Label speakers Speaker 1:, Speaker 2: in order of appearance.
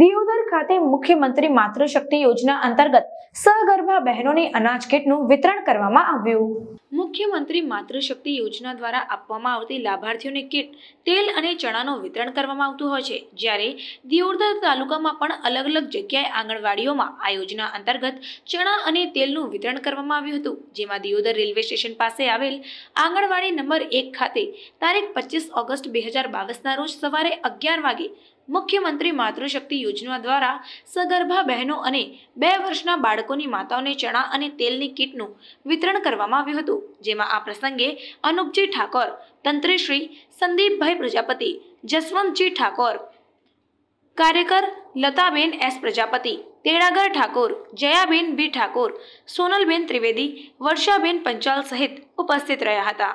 Speaker 1: દિયોદર ખાતે મુખ્યમંત્રી માતૃશક્તિ યોજના અંતર્ગત સગર્ભા બહેનોની અનાજ કીટનું વિતરણ કરવામાં આવ્યું મુખ્યમંત્રી માતૃશક્તિ યોજના દ્વારા આપવામાં આવતી લાભાર્થીઓને કીટ તેલ અને ચણાનું વિતરણ કરવામાં આવતું હોય છે જ્યારે દિયોદર તાલુકામાં પણ અલગ અલગ જગ્યાએ આંગણવાડીઓમાં આ યોજના અંતર્ગત ચણા અને તેલનું વિતરણ કરવામાં આવ્યું હતું જેમાં દિયોદર રેલવે સ્ટેશન પાસે આવેલ આંગણવાડી નંબર એક ખાતે તારીખ પચીસ ઓગસ્ટ બે હજાર બાવીસના રોજ સવારે અગિયાર વાગે મુખ્યમંત્રી માતૃશક્તિ યોજના દ્વારા સગર્ભા બહેનો અને બે વર્ષના બાળકોની માતાઓને ચણા અને તેલની કીટનું વિતરણ કરવામાં આવ્યું હતું જેમાં આ પ્રસંગે અનુપજી ઠાકોર તંત્રીશ્રી સંદીપભાઈ પ્રજાપતિ જસવંતજી ઠાકોર કાર્યકર લતાબેન એસ પ્રજાપતિ તેડાગર ઠાકોર જયાબેન બી ઠાકોર સોનલબેન ત્રિવેદી વર્ષાબેન પંચાલ સહિત ઉપસ્થિત રહ્યા હતા